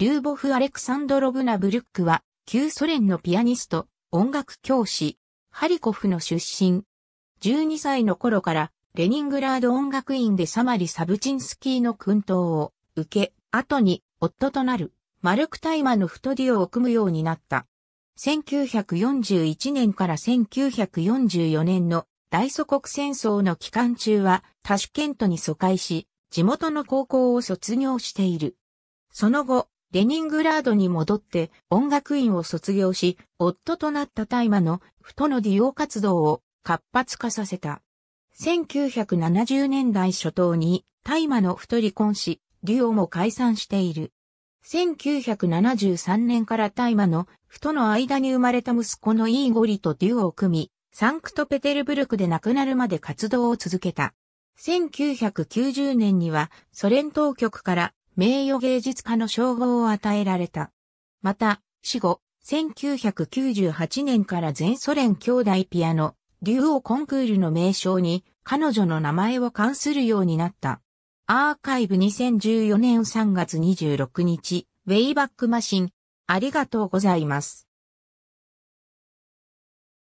リューボフ・アレクサンドロブナ・ブルックは、旧ソ連のピアニスト、音楽教師、ハリコフの出身。12歳の頃から、レニングラード音楽院でサマリ・サブチンスキーの訓導を受け、後に夫となるマルク・タイマの太ディオを組むようになった。1941年から1944年の大祖国戦争の期間中はタシュケントに疎開し、地元の高校を卒業している。その後、レニングラードに戻って音楽院を卒業し、夫となった大麻の太の利用活動を活発化させた。1970年代初頭に大麻の太離婚し、デュオも解散している。1973年から大麻の太の間に生まれた息子のイーゴリとデュオを組み、サンクトペテルブルクで亡くなるまで活動を続けた。1990年にはソ連当局から名誉芸術家の称号を与えられた。また、死後、1998年から全ソ連兄弟ピアノ、竜王コンクールの名称に彼女の名前を冠するようになった。アーカイブ2014年3月26日、ウェイバックマシン、ありがとうございます。